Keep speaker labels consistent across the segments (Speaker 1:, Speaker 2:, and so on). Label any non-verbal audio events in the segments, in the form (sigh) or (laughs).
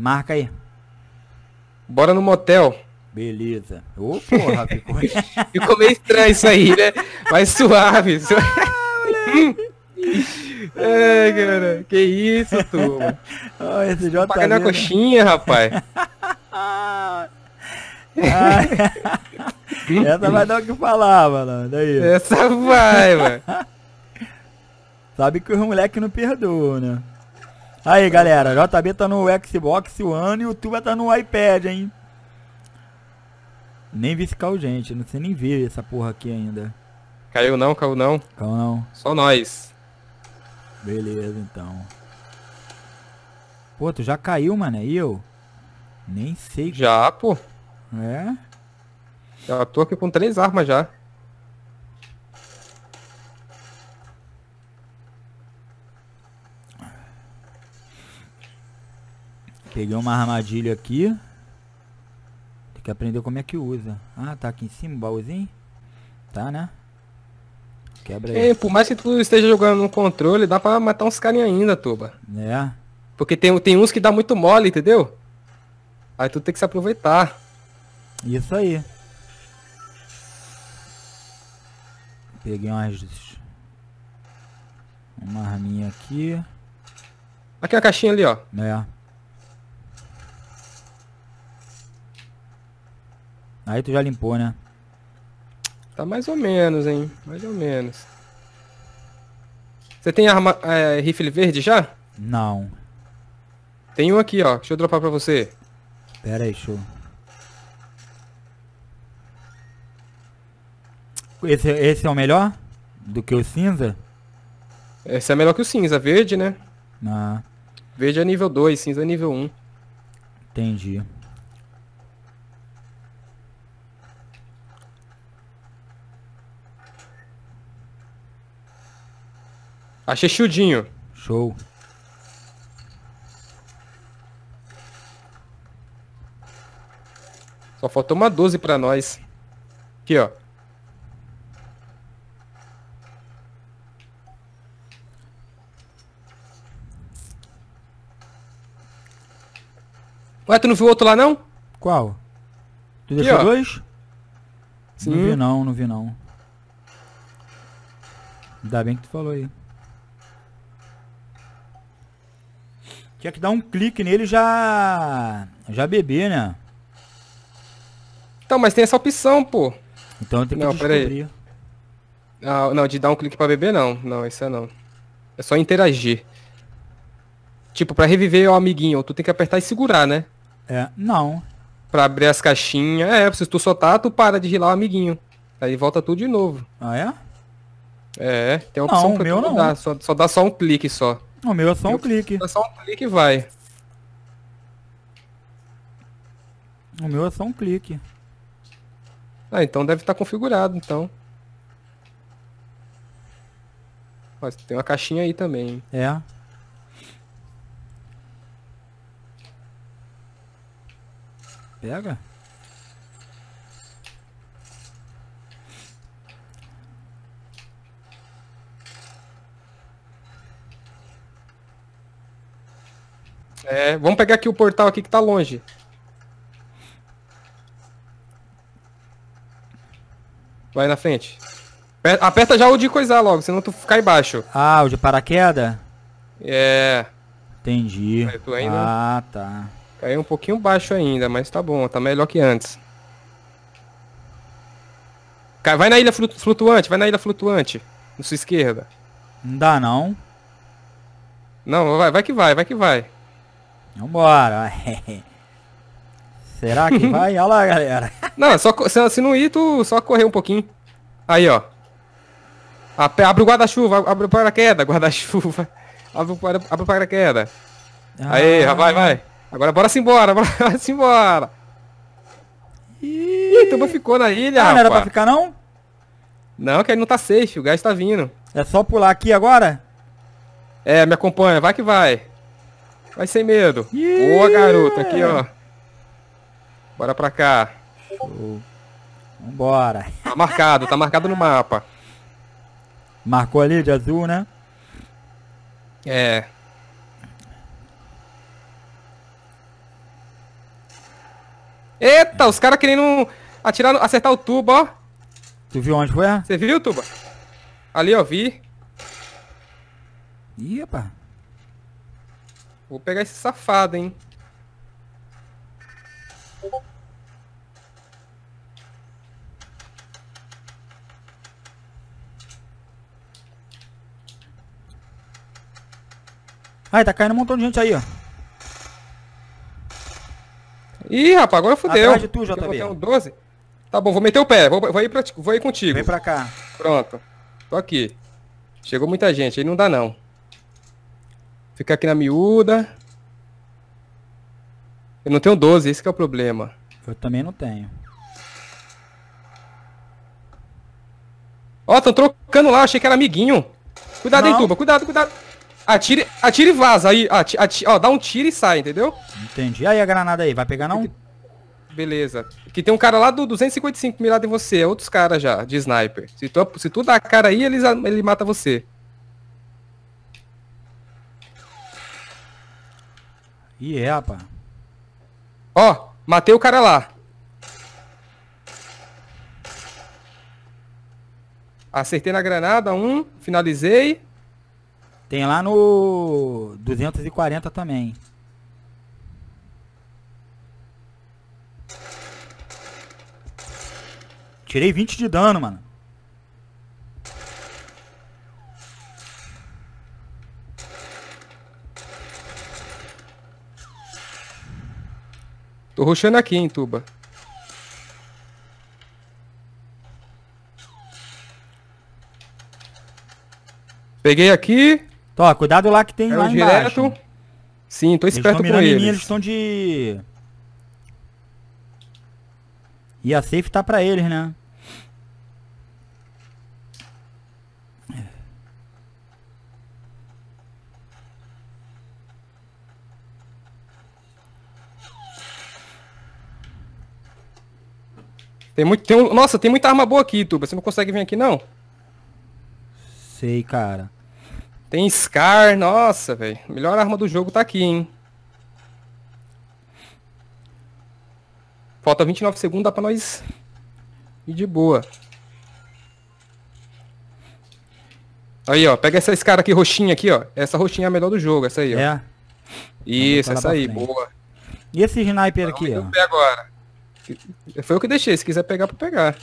Speaker 1: Marca aí. Bora no motel. Beleza. Ô, oh, porra, ficou... (laughs) (laughs) ficou meio estranho isso aí, né? Mas suave. Ah, suave. (laughs) é, cara, que isso, turma. Oh, esse J tá na coxinha, rapaz. Ah. Essa
Speaker 2: vai dar o que falar, mano. Daí. Essa vai, mano. Sabe que os moleques não perdoam, né? Aí, galera, JB tá no Xbox One e o Tuba tá no iPad, hein? Nem vi cal, gente. Não sei nem ver essa porra aqui ainda.
Speaker 1: Caiu não, caiu não. Caiu não. Só nós. Beleza, então.
Speaker 2: Pô, tu já caiu, mano.
Speaker 1: E é eu? Nem sei. Já, pô. É? Já tô aqui com três armas já.
Speaker 2: Peguei uma armadilha aqui. Tem que aprender como é que usa. Ah, tá aqui em cima o baúzinho? Tá, né? Quebra
Speaker 1: aí. por mais que tu esteja jogando no controle, dá pra matar uns carinha ainda, Tuba. É. Porque tem, tem uns que dá muito mole, entendeu? Aí tu tem que se aproveitar. Isso aí.
Speaker 2: Peguei umas... Uma arminha aqui. Aqui é a caixinha ali, ó. É. Aí tu já limpou, né?
Speaker 1: Tá mais ou menos, hein? Mais ou menos. Você tem arma, é, rifle verde já? Não. Tem um aqui, ó. Deixa eu dropar pra você. Pera aí, show. Esse, esse é o melhor?
Speaker 2: Do que o cinza?
Speaker 1: Esse é melhor que o cinza. Verde, né? Ah. Verde é nível 2, cinza é nível 1. Um. Entendi. Achei shieldinho. Show. Só faltou uma 12 pra nós. Aqui, ó. Ué, tu não viu outro lá, não? Qual? Tu deixou Aqui, dois?
Speaker 2: Sim. Não vi hum. não, não vi não. Ainda bem que tu falou aí. Tinha que dar um clique nele
Speaker 1: já. Já beber, né? Então, mas tem essa opção, pô.
Speaker 2: Então tem que não, descobrir.
Speaker 1: Não, ah, não, de dar um clique pra beber não. Não, isso é não. É só interagir. Tipo, pra reviver o amiguinho, tu tem que apertar e segurar, né? É, não. Pra abrir as caixinhas. É, se tu soltar, tu para de rilar o amiguinho. Aí volta tudo de novo. Ah, é? É, tem a opção não, pra meu tu mudar. Só, só dá só um clique só. O meu é só um clique. É só um clique e vai. O meu é só um clique. Ah, então deve estar tá configurado, então. Mas tem uma caixinha aí também. É. Pega. É, vamos pegar aqui o portal aqui que tá longe. Vai na frente. Aperta já o de coisar logo, senão tu cai embaixo. Ah, o de paraquedas? É. Entendi. Ainda... Ah, tá. Caiu um pouquinho baixo ainda, mas tá bom, tá melhor que antes. Vai na ilha flutuante, vai na ilha flutuante. Na sua esquerda. Não dá não. Não, vai, vai que vai, vai que vai. Vambora. (laughs) Será que (laughs) vai? Olha lá, galera. Não, é só, se não ir, tu só correr um pouquinho. Aí, ó. Abre o guarda-chuva, abre o paraquedas, guarda-chuva. (laughs) Abre, abre o paraquedas. Ah. Aí, vai, vai. Agora bora-se embora, bora-se embora. Ih, turma ficou na ilha, Ah, não era pra ficar, não? Não, que aí não tá safe, o gás tá vindo. É só pular aqui agora? É, me acompanha, vai que vai. Vai sem medo. Yeah. Boa, garota. Aqui, ó. Bora pra cá. Show. Vambora. Tá marcado, tá marcado no mapa.
Speaker 2: Marcou ali de azul, né?
Speaker 1: É. Eita, os caras querendo atirar, acertar o tubo, ó. Tu viu onde foi? Você viu, tuba? Ali, ó, vi. Ih, rapaz. Vou pegar esse safado, hein? Ai, tá caindo um montão de gente aí, ó. Ih, rapaz, agora fudeu. Atrás de tu, JB. Um 12. Tá bom, vou meter o pé. Vou, vou, ir pra, vou ir contigo. Vem pra cá. Pronto. Tô aqui. Chegou muita gente, aí não dá não. Ficar aqui na miúda. Eu não tenho 12, esse é o problema. Eu também não tenho. Ó, tão trocando lá, achei que era amiguinho. Cuidado, não. hein, Tuba, cuidado, cuidado. Atire, atire e vaza aí. Atire, atire, ó, dá um tiro e sai, entendeu? Entendi. Aí a granada aí, vai pegar não? Beleza. Que tem um cara lá do 255 mirado em você, é outros caras já, de sniper. Se tu, se tu dá a cara aí, eles, ele mata você. E é, rapaz. Ó, matei o cara lá. Acertei na granada, um, finalizei. Tem lá no 240 também.
Speaker 2: Tirei 20 de dano, mano.
Speaker 1: Tô roxando aqui, hein, Tuba. Peguei aqui. Tô, cuidado lá que tem é lá direto. embaixo. Sim, tô esperto eles com eles. Mim, eles
Speaker 2: estão de... E a safe tá pra eles, né?
Speaker 1: Tem muito, tem um, nossa, tem muita arma boa aqui, Tuba. Você não consegue vir aqui, não? Sei, cara. Tem Scar, nossa, velho. Melhor arma do jogo tá aqui, hein? Falta 29 segundos, dá pra nós ir de boa. Aí, ó. Pega essa Scar aqui, roxinha aqui, ó. Essa roxinha é a melhor do jogo, essa aí, ó. É? Isso, essa aí, boa. E esse sniper aqui, ó? agora. Foi eu que deixei, se quiser pegar, pegar.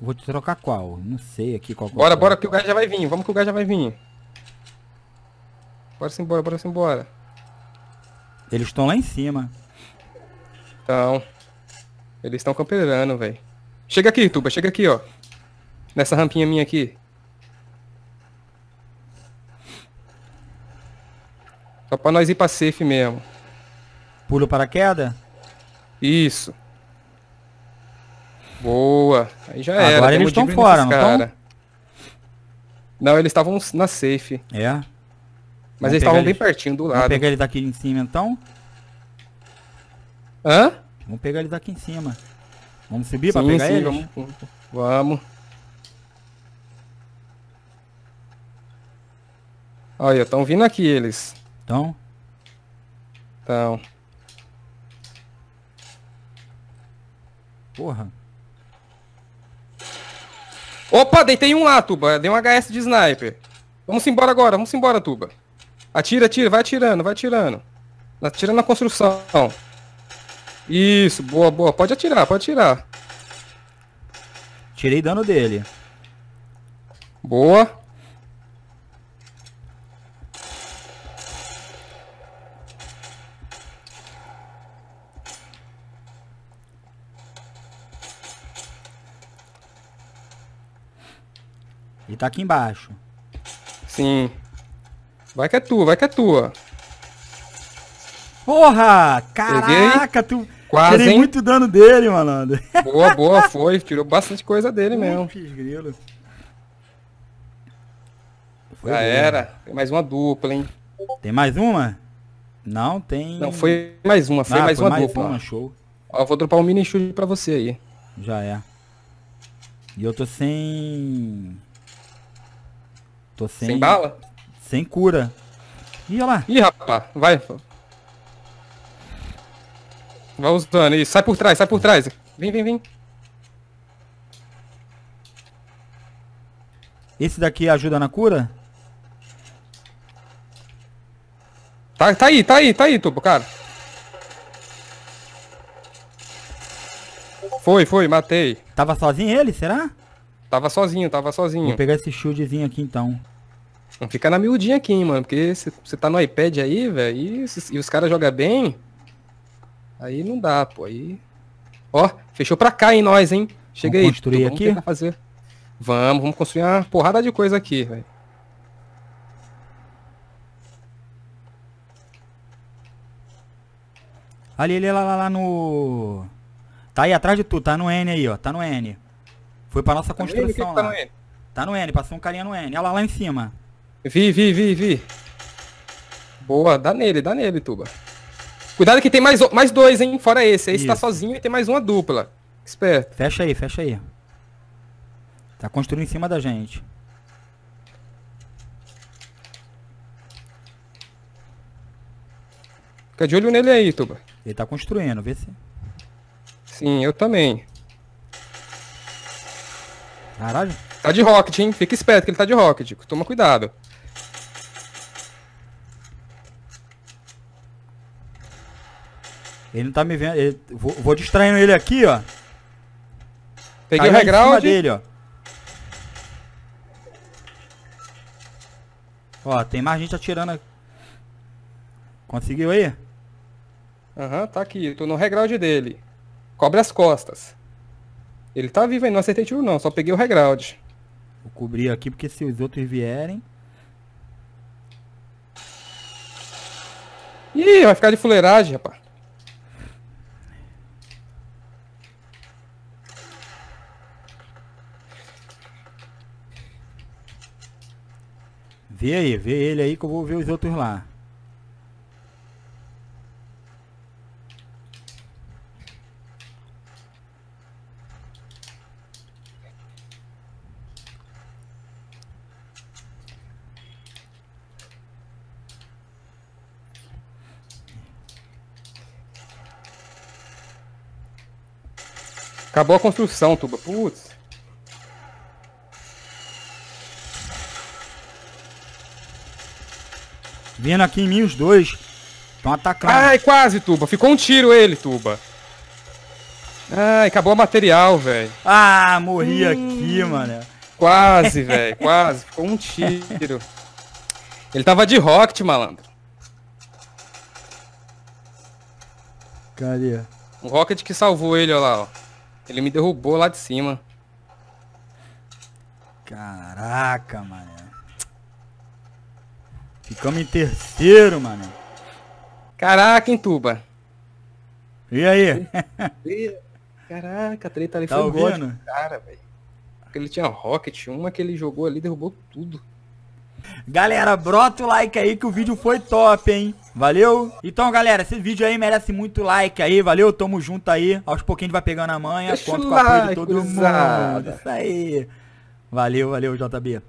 Speaker 1: Vou te trocar qual? Não sei aqui qual. É bora, qual bora, é. que o gás já vai vir. Vamos que o gás já vai vir. Bora embora, bora embora. Eles estão lá em cima. Então. Eles estão camperando, velho. Chega aqui, Tuba, chega aqui, ó. Nessa rampinha minha aqui. Só pra nós ir pra safe mesmo. Pulo para queda? Isso. Boa. Aí já Agora era. Agora eles estão fora, cara. não Não, eles estavam na safe. É. Mas Vamos eles estavam bem pertinho do lado. Vamos pegar
Speaker 2: ele daqui em cima, então? Hã? Vamos pegar ele daqui em cima. Vamos subir vamos pra pegar sim, ele? Vamos.
Speaker 1: vamos. Olha, estão vindo aqui eles. Então? Então. Porra. Opa, deitei um lá, Tuba. Dei um HS de sniper. Vamos embora agora, vamos embora, Tuba. Atira, atira, vai atirando, vai atirando. Atira na construção. Isso, boa, boa. Pode atirar, pode atirar. Tirei dano dele. Boa. Ele tá aqui embaixo. Sim. Vai que é tua, vai que é tua. Porra! Caraca, tu. Quase, Tirei hein?
Speaker 2: muito dano dele, malandro.
Speaker 1: Boa, boa, (laughs) foi. Tirou bastante coisa dele mesmo.
Speaker 2: Grilo.
Speaker 1: Foi Já dele. era. Tem mais uma dupla, hein? Tem mais uma? Não, tem. Não, foi mais uma, foi ah, mais foi uma mais dupla. Uma, show. Ó, eu vou dropar um mini chute pra você aí. Já é. E eu tô sem. Tô sem... Sem bala? Sem cura. Ih, olha lá. Ih, rapaz? Vai. Vai usando. Isso. Sai por trás, sai por trás. Vem, vem, vem. Esse daqui ajuda na cura? Tá, tá aí, tá aí, tá aí, Tupo, cara. Foi, foi, matei. Tava sozinho ele, será? Tava sozinho, tava sozinho. Vou pegar esse shieldzinho aqui então. Fica na miudinha aqui, hein, mano. Porque você tá no iPad aí, velho, e, e, os caras jogam bem. Aí não dá, pô. Aí. Ó, fechou pra cá hein, nós, hein?
Speaker 2: Chega vamos aí. Construir aqui? Vamos fazer.
Speaker 1: Vamos, vamos construir uma porrada de coisa aqui, velho.
Speaker 2: Ali, ele lá, lá, lá no. Tá aí atrás de tu, tá no N aí, ó. Tá no N. Foi pra nossa tá construção que que tá lá. No N? Tá no N, passou um carinha no N. Olha lá, lá em cima.
Speaker 1: Vi, vi, vi, vi. Boa, dá nele, dá nele, Tuba. Cuidado que tem mais, mais dois, hein? Fora esse. Esse tá Isso. tá sozinho e tem mais uma dupla. Esperto. Fecha aí, fecha aí. Tá construindo em cima da gente. Fica de olho nele aí, Tuba. Ele tá construindo, vê se. Sim, eu também. Caralho. Tá de rocket, hein? Fica esperto que ele tá de rocket. Toma cuidado.
Speaker 2: Ele não tá me vendo. Ele... Vou, vou distraindo ele aqui, ó. Peguei Caiu o regrau. De... dele, ó.
Speaker 1: Ó, tem mais gente atirando aqui. Conseguiu aí? Aham, uhum, tá aqui. Tô no regrau dele. Cobre as costas. Ele tá vivo aí, não acertei tiro não, só peguei o reground. Vou cobrir aqui porque se os outros vierem... Ih, vai ficar de fuleiragem, rapaz.
Speaker 2: Vê aí, vê ele aí que eu vou ver os outros lá.
Speaker 1: Acabou a construção, Tuba. Putz. Vindo aqui em mim os dois. Estão atacando. Ai, quase, Tuba. Ficou um tiro ele, Tuba. Ai, acabou o material, velho. Ah, morri hum. aqui, mano. Quase, velho. Quase. Ficou um tiro. Ele tava de rocket, malandro. Cadê? Um rocket que salvou ele, ó lá, ó. Ele me derrubou lá de cima.
Speaker 2: Caraca, mano. Ficamos em terceiro, mano. Caraca, hein,
Speaker 1: Tuba? E aí? (laughs) Caraca, a treta ali tá foi ouvindo? God, cara, velho. Ele tinha rocket, uma que ele jogou ali derrubou tudo. Galera, brota o like aí que o vídeo foi top, hein? Valeu? Então, galera, esse
Speaker 2: vídeo aí merece muito like aí, valeu? Tamo junto aí. Aos pouquinhos vai pegando a manha. Deixa Conto com a apoio de todo cruzada. mundo. Isso aí. Valeu, valeu, JB.